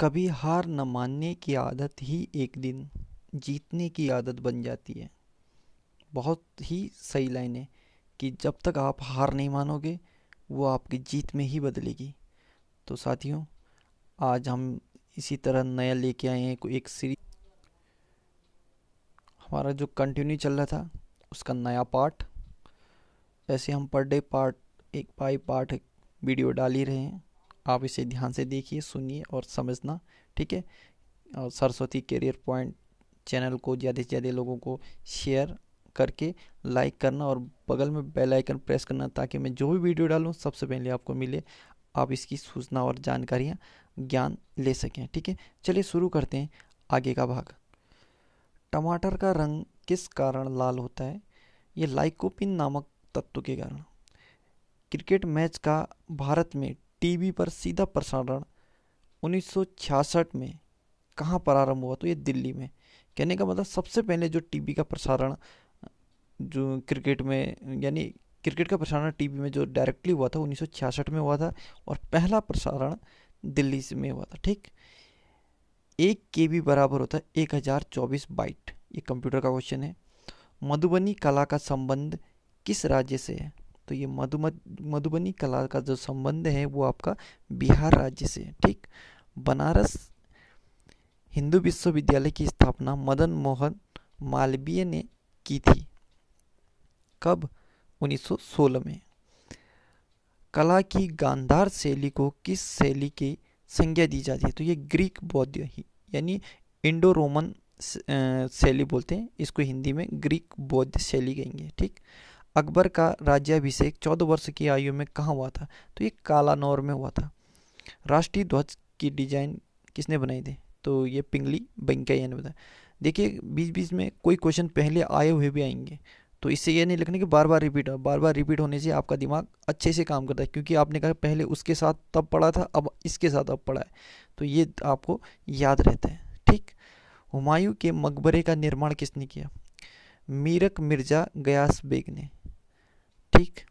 कभी हार न मानने की आदत ही एक दिन जीतने की आदत बन जाती है बहुत ही सही लाइन है कि जब तक आप हार नहीं मानोगे वो आपकी जीत में ही बदलेगी तो साथियों आज हम इसी तरह नया लेके आए हैं कोई एक सीरीज हमारा जो कंटिन्यू चल रहा था उसका नया पार्ट ऐसे हम पर डे पार्ट एक बाई पार्ट वीडियो डाल ही रहे हैं आप इसे ध्यान से देखिए सुनिए और समझना ठीक है और सरस्वती करियर पॉइंट चैनल को ज़्यादा से ज़्यादा लोगों को शेयर करके लाइक करना और बगल में बेल आइकन प्रेस करना ताकि मैं जो भी वीडियो डालूँ सबसे पहले आपको मिले आप इसकी सूचना और जानकारियाँ ज्ञान ले सकें ठीक है चलिए शुरू करते हैं आगे का भाग टमाटर का रंग किस कारण लाल होता है ये लाइकोपिन नामक तत्व के कारण क्रिकेट मैच का भारत में टीवी पर सीधा प्रसारण 1966 में कहाँ प्रारंभ हुआ तो ये दिल्ली में कहने का मतलब सबसे पहले जो टीवी का प्रसारण जो क्रिकेट में यानी क्रिकेट का प्रसारण टीवी में जो डायरेक्टली हुआ था 1966 में हुआ था और पहला प्रसारण दिल्ली से में हुआ था ठीक एक के बी बराबर होता है एक हज़ार चौबीस बाइट ये कंप्यूटर का क्वेश्चन है मधुबनी कला का संबंध किस राज्य से है तो ये मधुबनी कला का जो संबंध है वो आपका बिहार राज्य से ठीक बनारस हिंदू विश्वविद्यालय की स्थापना मदन मोहन मालवीय ने की थी कब 1916 में कला की गांधार शैली को किस शैली की संज्ञा दी जाती है तो ये ग्रीक बौद्ध ही यानी इंडो रोमन शैली बोलते हैं इसको हिंदी में ग्रीक बौद्ध शैली कहेंगे ठीक अकबर का राज्याभिषेक चौदह वर्ष की आयु में कहाँ हुआ था तो ये कालानौर में हुआ था राष्ट्रीय ध्वज की डिजाइन किसने बनाई थी तो ये पिंगली वेंकैया ने बताया देखिए बीच बीच में कोई क्वेश्चन पहले आए हुए भी आएंगे तो इससे ये नहीं लिखना कि बार बार रिपीट हो बार बार रिपीट होने से आपका दिमाग अच्छे से काम करता है क्योंकि आपने कहा पहले उसके साथ तब पढ़ा था अब इसके साथ अब पढ़ा है तो ये आपको याद रहता है ठीक हुमायूं के मकबरे का निर्माण किसने किया मीरक मिर्जा गयास बेग ने तारीख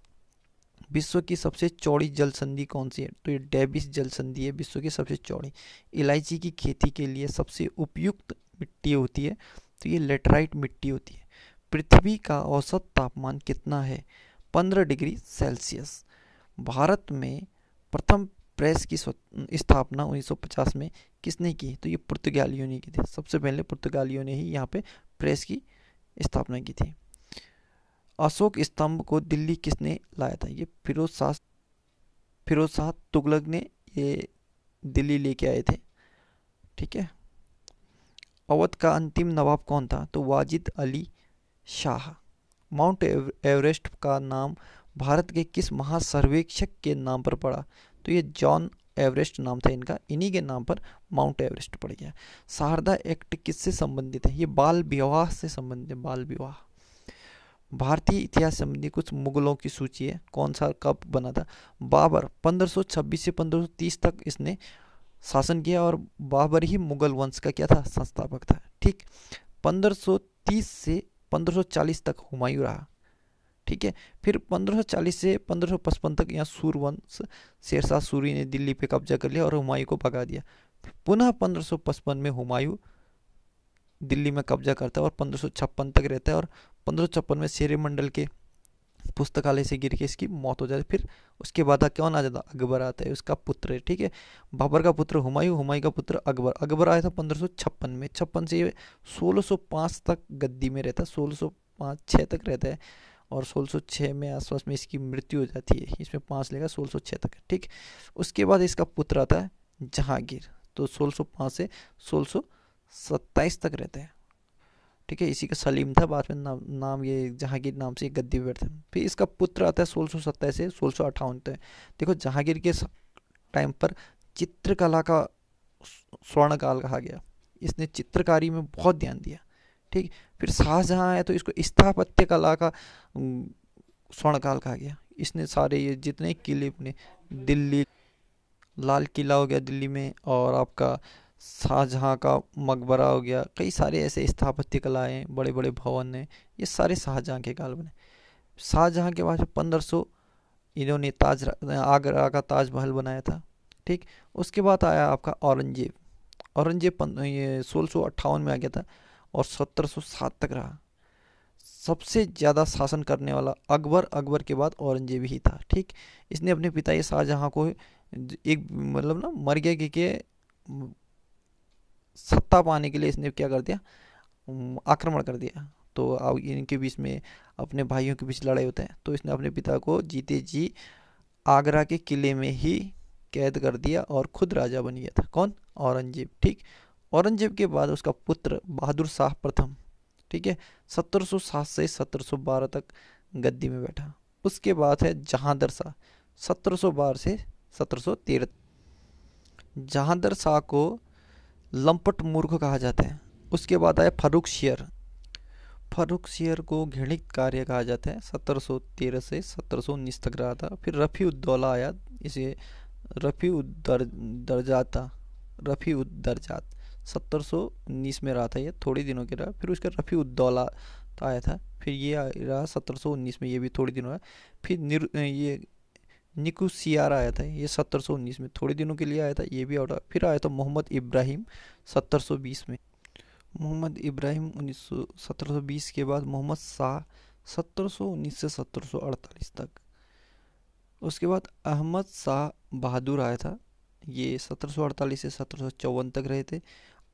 विश्व की सबसे चौड़ी जल संधि कौन सी है तो ये डेबिस जल संधि है विश्व की सबसे चौड़ी इलायची की खेती के लिए सबसे उपयुक्त मिट्टी होती है तो ये लेटराइट मिट्टी होती है पृथ्वी का औसत तापमान कितना है पंद्रह डिग्री सेल्सियस भारत में प्रथम प्रेस की स्थापना 1950 में किसने की तो ये पुर्तगालियों ने की थी सबसे पहले पुर्तगालियों ने ही यहाँ पे प्रेस की स्थापना की थी अशोक स्तंभ को दिल्ली किसने लाया था ये फिरोज शाह फिरोज शाह तुगलक ने ये दिल्ली लेके आए थे ठीक है अवध का अंतिम नवाब कौन था तो वाजिद अली शाह माउंट एवरेस्ट का नाम भारत के किस महासर्वेक्षक के नाम पर पड़ा तो ये जॉन एवरेस्ट नाम था इनका इन्हीं के नाम पर माउंट एवरेस्ट पड़ गया शारदा एक्ट किससे संबंधित है ये बाल विवाह से संबंधित है बाल विवाह भारतीय इतिहास संबंधी कुछ मुगलों की सूची है कौन सा कब बना था बाबर 1526 से 1530 तक इसने शासन किया और बाबर ही मुगल वंश का क्या था संस्थापक था ठीक 1530 से 1540 तक हुमायूं रहा ठीक है फिर 1540 से 1555 तक यहाँ वंश शेरशाह सूरी ने दिल्ली पे कब्जा कर लिया और हुमायूं को भगा दिया पुनः 1555 में हुमायूं दिल्ली में कब्जा करता है और 1556 तक रहता है और पंद्रह में शेर मंडल के पुस्तकालय से गिर के इसकी मौत हो जाती है फिर उसके बाद कौन आ जाता अकबर आता है उसका पुत्र है ठीक है बाबर का पुत्र हुमायूं हुमायूं का पुत्र अकबर अकबर आया था पंद्रह में छप्पन से ये पाँच तक गद्दी में रहता है सोलह छः तक रहता है और 1606 में आसपास में इसकी मृत्यु हो जाती है इसमें पाँच लेगा 1606 तक ठीक उसके बाद इसका पुत्र आता है जहांगीर तो 1605 से 1627 तक रहता है ठीक है इसी का सलीम था बाद में नाम नाम ये जहांगीर नाम से गद्दी पर फिर इसका पुत्र आता है सोलह सौ सत्ताईस से सोलह सौ अट्ठावन तक देखो जहांगीर के टाइम पर चित्रकला का स्वर्ण काल कहा गया इसने चित्रकारी में बहुत ध्यान दिया ठीक फिर शाहजहाँ आया तो इसको स्थापत्य कला का स्वर्ण काल कहा गया इसने सारे ये जितने किले अपने दिल्ली लाल किला हो गया दिल्ली में और आपका शाहजहाँ का मकबरा हो गया कई सारे ऐसे स्थापत्य कलाएँ बड़े बड़े भवन हैं ये सारे शाहजहाँ के काल बने शाहजहाँ के बाद पंद्रह सौ इन्होंने ताज आगरा का ताजमहल बनाया था ठीक उसके बाद आया आपका औरंगजेब औरंगजेब ये सोलह सौ अट्ठावन में आ गया था और सत्रह सौ सात तक रहा सबसे ज़्यादा शासन करने वाला अकबर अकबर के बाद औरंगजेब ही था ठीक इसने अपने पिता ये शाहजहाँ को एक मतलब ना मर गया कि के सत्ता पाने के लिए इसने क्या कर दिया आक्रमण कर दिया तो अब इनके बीच में अपने भाइयों के बीच लड़ाई होता है तो इसने अपने पिता को जीते जी आगरा के किले में ही कैद कर दिया और खुद राजा बन गया था कौन औरंगजेब ठीक औरंगजेब के बाद उसका पुत्र बहादुर शाह प्रथम ठीक है 1707 से 1712 तक गद्दी में बैठा उसके बाद है जहांदर शाह 1712 से 1713 जहांदर शाह को लंपट मूर्ख कहा जाता है उसके बाद आया फारूक शेयर फारूक शेयर को घृणित कार्य कहा जाता है सत्रह से सत्रह तक रहा था फिर रफ़ी उद्दौला आया इसे रफ़ी उद्दर दर्जाता रफ़ी सौ उन्नीस में रहा था ये थोड़े दिनों के रहा फिर उसका रफ़ी उद्दौला आया था फिर ये रहा सत्रह में ये भी थोड़े दिनों रहा फिर निर ये निकू सियारा आया था ये 1719 में थोड़े दिनों के लिए आया था ये भी आउट फिर आया था मोहम्मद इब्राहिम 1720 में मोहम्मद इब्राहिम उन्नीस 1720 के बाद मोहम्मद शाह 1719 से 1748 तक उसके बाद अहमद शाह बहादुर आया था ये 1748 से सत्रह तक रहे थे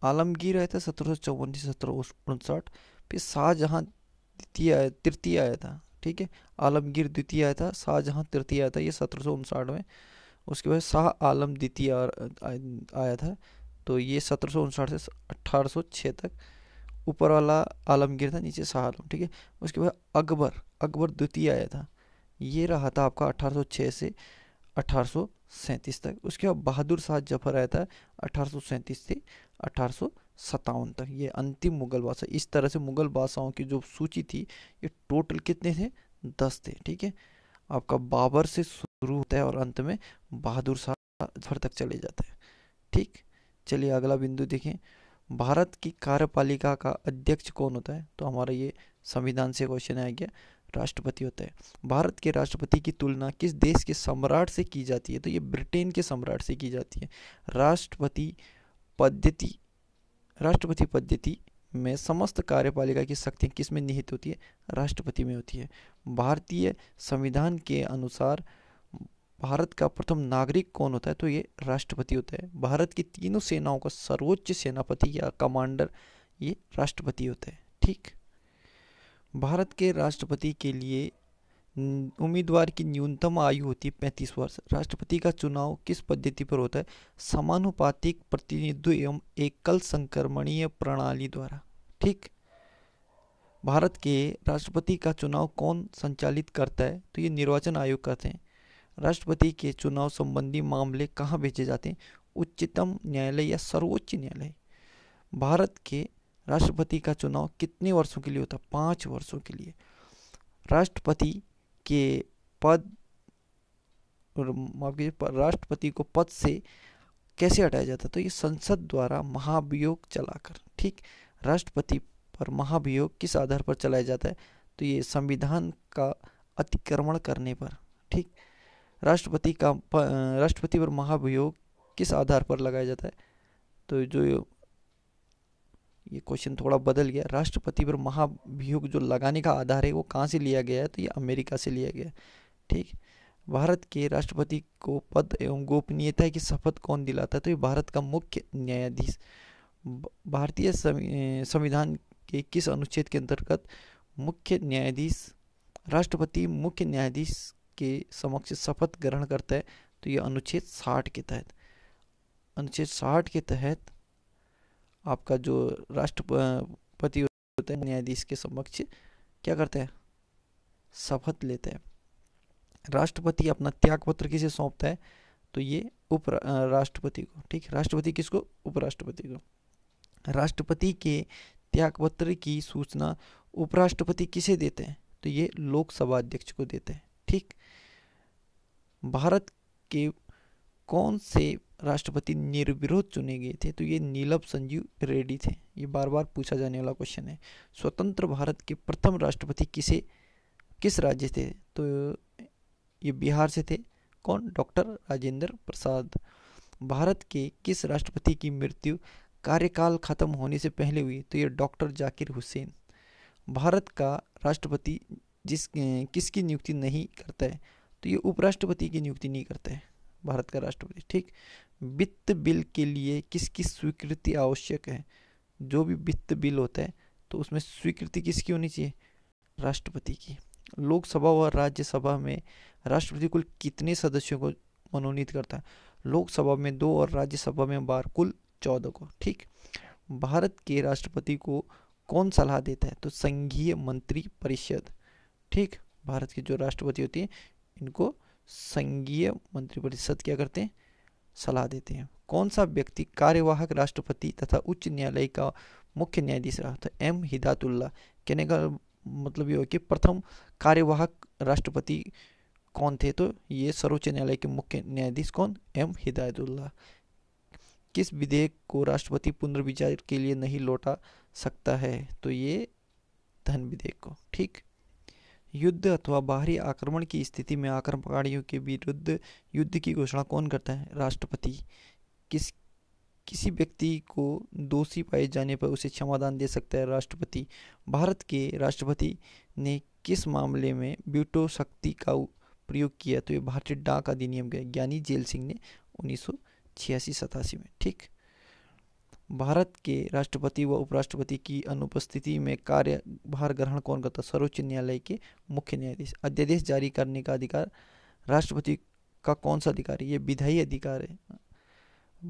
आलमगीर आया था सत्रह से सत्रह फिर शाहजहाँ द्वितीय आया तृतीय आया था ठीक है आलमगीर द्वितीय आया था शाहजहाँ तृतीय आया था ये सत्रह में उसके बाद शाह आलम द्वितीय आया था तो ये सत्रह से अट्ठारह तक ऊपर वाला आलमगीर था नीचे शाह आलम ठीक है उसके बाद अकबर अकबर द्वितीय आया था ये रहा था आपका 1806 से 1837 तक उसके बाद बहादुर शाह जफर आया था अट्ठारह से अट्ठारह सत्तावन तक ये अंतिम मुगल बादशाह इस तरह से मुगल बादशाहों की जो सूची थी ये टोटल कितने थे दस थे ठीक है आपका बाबर से शुरू होता है और अंत में बहादुर शाह जफर तक चले जाता है ठीक चलिए अगला बिंदु देखें भारत की कार्यपालिका का अध्यक्ष कौन होता है तो हमारा ये संविधान से क्वेश्चन आ गया राष्ट्रपति होता है भारत के राष्ट्रपति की तुलना किस देश के सम्राट से की जाती है तो ये ब्रिटेन के सम्राट से की जाती है राष्ट्रपति पद्धति राष्ट्रपति पद्धति में समस्त कार्यपालिका की शक्ति किस में निहित होती है राष्ट्रपति में होती है भारतीय संविधान के अनुसार भारत का प्रथम नागरिक कौन होता है तो ये राष्ट्रपति होता है भारत की तीनों सेनाओं का सर्वोच्च सेनापति या कमांडर ये राष्ट्रपति होता है ठीक भारत के राष्ट्रपति के लिए उम्मीदवार की न्यूनतम आयु होती है पैंतीस वर्ष राष्ट्रपति का चुनाव किस पद्धति पर होता है समानुपातिक प्रतिनिधित्व एवं एकल संक्रमणीय प्रणाली द्वारा ठीक भारत के राष्ट्रपति का चुनाव कौन संचालित करता है तो ये निर्वाचन आयोग करते हैं राष्ट्रपति के चुनाव संबंधी मामले कहाँ भेजे जाते हैं उच्चतम न्यायालय या सर्वोच्च न्यायालय भारत के राष्ट्रपति का चुनाव कितने वर्षों के लिए होता है पाँच वर्षों के लिए राष्ट्रपति के पद माफ कीजिए राष्ट्रपति को पद से कैसे हटाया जाता तो ये संसद द्वारा महाभियोग चलाकर ठीक राष्ट्रपति पर महाभियोग किस आधार पर चलाया जाता है तो ये संविधान का अतिक्रमण करने पर ठीक राष्ट्रपति का राष्ट्रपति पर महाभियोग किस आधार पर लगाया जाता है तो जो ये क्वेश्चन थोड़ा बदल गया राष्ट्रपति पर महाभियोग जो लगाने का आधार है वो कहाँ से लिया गया है तो ये अमेरिका से लिया गया ठीक भारत के राष्ट्रपति को पद एवं गोपनीयता की शपथ कौन दिलाता है तो ये भारत का मुख्य न्यायाधीश भारतीय संविधान के किस अनुच्छेद के अंतर्गत मुख्य न्यायाधीश राष्ट्रपति मुख्य न्यायाधीश के समक्ष शपथ ग्रहण करता है तो ये अनुच्छेद साठ के तहत अनुच्छेद साठ के तहत आपका जो राष्ट्रपति होते हैं न्यायाधीश के समक्ष क्या करते हैं शपथ लेते हैं राष्ट्रपति अपना त्याग पत्र किसे सौंपता है तो ये उपराष्ट्रपति राष्ट्रपति को ठीक राष्ट्रपति किसको उपराष्ट्रपति को राष्ट्रपति के त्याग पत्र की सूचना उपराष्ट्रपति किसे देते हैं तो ये लोकसभा अध्यक्ष को देते हैं ठीक भारत के कौन से राष्ट्रपति निर्विरोध चुने गए थे तो ये नीलम संजीव रेड्डी थे ये बार बार पूछा जाने वाला क्वेश्चन है स्वतंत्र भारत के प्रथम राष्ट्रपति किसे किस राज्य थे तो ये बिहार से थे कौन डॉक्टर राजेंद्र प्रसाद भारत के किस राष्ट्रपति की मृत्यु कार्यकाल खत्म होने से पहले हुई तो ये डॉक्टर जाकिर हुसैन भारत का राष्ट्रपति जिस किसकी नियुक्ति नहीं करता है तो ये उपराष्ट्रपति की नियुक्ति नहीं करता है भारत का राष्ट्रपति ठीक वित्त बिल के लिए किसकी स्वीकृति आवश्यक है जो भी वित्त बिल होता है तो उसमें स्वीकृति किसकी होनी चाहिए राष्ट्रपति की लोकसभा व राज्यसभा में राष्ट्रपति कुल कितने सदस्यों को मनोनीत करता है लोकसभा में दो और राज्यसभा में बार कुल चौदह को ठीक भारत के राष्ट्रपति को कौन सलाह देता है तो संघीय मंत्री परिषद ठीक भारत के जो राष्ट्रपति होती है इनको संघीय मंत्रिपरिषद क्या करते हैं सलाह देते हैं कौन सा व्यक्ति कार्यवाहक राष्ट्रपति तथा उच्च न्यायालय का मुख्य न्यायाधीश रहा था तो एम हिदातुल्ला कहने का मतलब ये हो कि प्रथम कार्यवाहक राष्ट्रपति कौन थे तो ये सर्वोच्च न्यायालय के मुख्य न्यायाधीश कौन एम हिदायतुल्ला किस विधेयक को राष्ट्रपति पुनर्विचार के लिए नहीं लौटा सकता है तो ये धन विधेयक को ठीक युद्ध अथवा बाहरी आक्रमण की स्थिति में आक्रमणकारियों के विरुद्ध युद्ध की घोषणा कौन करता है राष्ट्रपति किस किसी व्यक्ति को दोषी पाए जाने पर उसे क्षमादान दे सकता है राष्ट्रपति भारत के राष्ट्रपति ने किस मामले में ब्यूटो शक्ति का प्रयोग किया तो ये भारतीय डाक अधिनियम के ज्ञानी जेल सिंह ने उन्नीस सौ छियासी सतासी में ठीक भारत के राष्ट्रपति व उपराष्ट्रपति की अनुपस्थिति में कार्यभार ग्रहण कौन करता सर्वोच्च न्यायालय के मुख्य न्यायाधीश अध्यादेश जारी करने का अधिकार राष्ट्रपति का कौन सा अधिकार है ये विधायी अधिकार है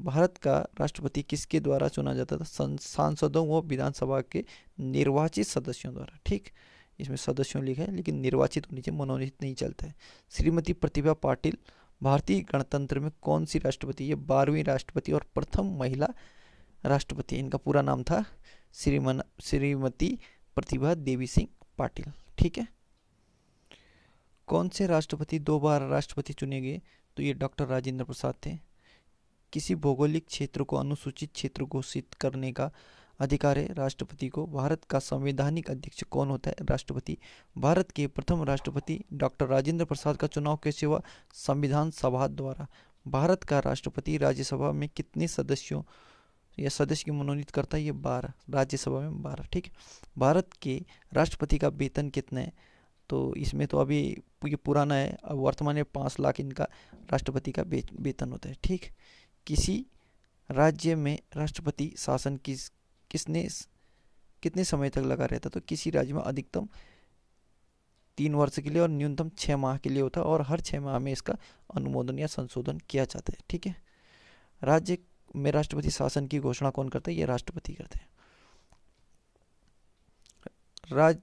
भारत का राष्ट्रपति किसके द्वारा चुना जाता था सांसदों व विधानसभा के निर्वाचित सदस्यों द्वारा ठीक इसमें सदस्यों लिखा है लेकिन निर्वाचित होने चाहिए मनोनीत नहीं चलता है श्रीमती प्रतिभा पाटिल भारतीय गणतंत्र में कौन सी राष्ट्रपति ये बारहवीं राष्ट्रपति और प्रथम महिला राष्ट्रपति इनका पूरा नाम था श्रीमन श्रीमती प्रतिभा देवी सिंह पाटिल ठीक है कौन से राष्ट्रपति दो बार राष्ट्रपति चुने गए तो ये डॉक्टर राजेंद्र प्रसाद थे किसी भौगोलिक क्षेत्र को अनुसूचित क्षेत्र घोषित करने का अधिकार है राष्ट्रपति को भारत का संवैधानिक अध्यक्ष कौन होता है राष्ट्रपति भारत के प्रथम राष्ट्रपति डॉक्टर राजेंद्र प्रसाद का चुनाव कैसे हुआ संविधान सभा द्वारा भारत का राष्ट्रपति राज्यसभा में कितने सदस्यों या यह सदस्य की मनोनीत करता है ये बारह राज्यसभा में बारह ठीक भारत के राष्ट्रपति का वेतन कितना है तो इसमें तो अभी ये पुराना है अब वर्तमान में पाँच लाख इनका राष्ट्रपति का वेतन होता है ठीक किसी राज्य में राष्ट्रपति शासन किस किसने कितने समय तक लगा रहता तो किसी राज्य में अधिकतम तीन वर्ष के लिए और न्यूनतम छः माह के लिए होता है और हर छः माह में इसका अनुमोदन या संशोधन किया जाता है ठीक है राज्य में राष्ट्रपति शासन की घोषणा कौन करते हैं ये राष्ट्रपति करते हैं राज्य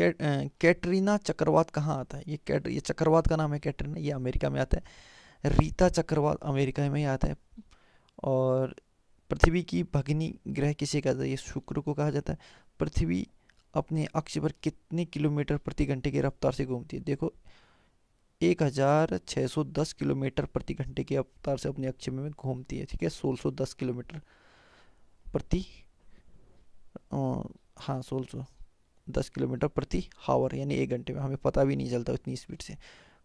के, कैटरीना चक्रवात कहाँ आता है ये कैट ये चक्रवात का नाम है कैटरीना ये अमेरिका में आता है रीता चक्रवात अमेरिका में ही आता है और पृथ्वी की भगनी ग्रह किसे कहा जाता है ये शुक्र को कहा जाता है पृथ्वी अपने अक्ष पर कितने किलोमीटर प्रति घंटे की रफ्तार से घूमती है देखो एक हज़ार छः सौ दस किलोमीटर प्रति घंटे की रफ्तार से अपने अक्ष में घूमती है ठीक है सोलह सौ दस किलोमीटर प्रति हाँ सोलह सौ दस किलोमीटर प्रति हावर यानी एक घंटे में हमें पता भी नहीं चलता इतनी स्पीड से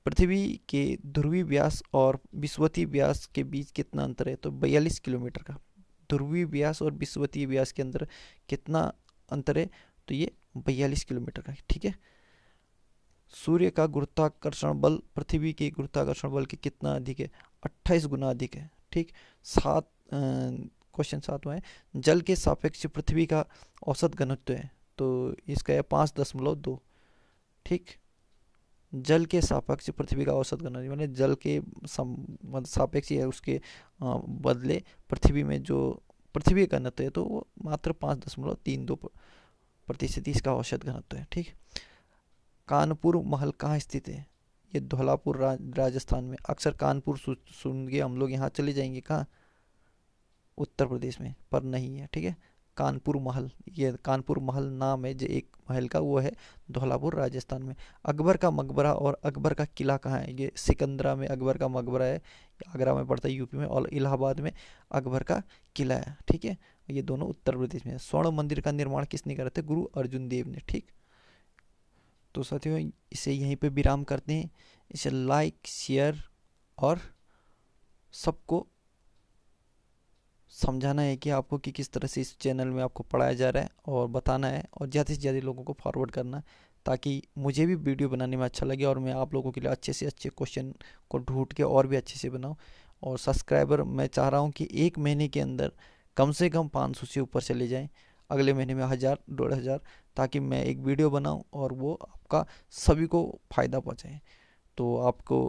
पृथ्वी के ध्रुवी व्यास और विस्वती व्यास के बीच कितना अंतर है तो बयालीस किलोमीटर का ध्रुवी व्यास और विश्वतीय व्यास के अंदर कितना अंतर है तो ये बयालीस किलोमीटर का ठीक है सूर्य का गुरुत्वाकर्षण बल पृथ्वी के गुरुत्वाकर्षण बल के कितना अधिक है अट्ठाईस गुना अधिक है ठीक सात क्वेश्चन सातवां है जल के सापेक्ष पृथ्वी का औसत घनत्व है तो इसका है पाँच दशमलव दो ठीक जल के सापेक्ष पृथ्वी का औसत घनत्व मैंने जल के मतलब सापेक्ष या उसके बदले पृथ्वी में जो पृथ्वी का घनत्व है तो वो मात्र पाँच दशमलव तीन दो प्रतिशत इसका औसत घनत्व है ठीक कानपुर महल कहाँ स्थित है ये धौलापुर राजस्थान में अक्सर कानपुर सुन के हम लोग यहाँ चले जाएंगे कहाँ उत्तर प्रदेश में पर नहीं है ठीक है कानपुर महल ये कानपुर महल नाम है जो एक महल का वो है धौलापुर राजस्थान में अकबर का मकबरा और अकबर का किला कहाँ है ये सिकंदरा में अकबर का मकबरा है आगरा में पड़ता है यूपी में और इलाहाबाद में अकबर का किला है ठीक है ये दोनों उत्तर प्रदेश में है स्वर्ण मंदिर का निर्माण किसने करा था गुरु अर्जुन देव ने ठीक तो साथियों इसे यहीं पे विराम करते हैं इसे लाइक शेयर और सबको समझाना है कि आपको कि किस तरह से इस चैनल में आपको पढ़ाया जा रहा है और बताना है और ज़्यादा से ज़्यादा लोगों को फॉरवर्ड करना है ताकि मुझे भी वीडियो बनाने में अच्छा लगे और मैं आप लोगों के लिए अच्छे से अच्छे क्वेश्चन को ढूंढ के और भी अच्छे से बनाऊँ और सब्सक्राइबर मैं चाह रहा हूँ कि एक महीने के अंदर कम से कम पाँच सौ से ऊपर चले जाएँ अगले महीने में हज़ार डेढ़ हज़ार ताकि मैं एक वीडियो बनाऊं और वो आपका सभी को फ़ायदा पहुंचाए तो आपको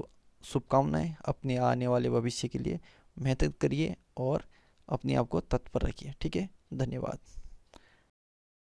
शुभकामनाएं अपने आने वाले भविष्य के लिए मेहनत करिए और अपने आप को तत्पर रखिए ठीक है धन्यवाद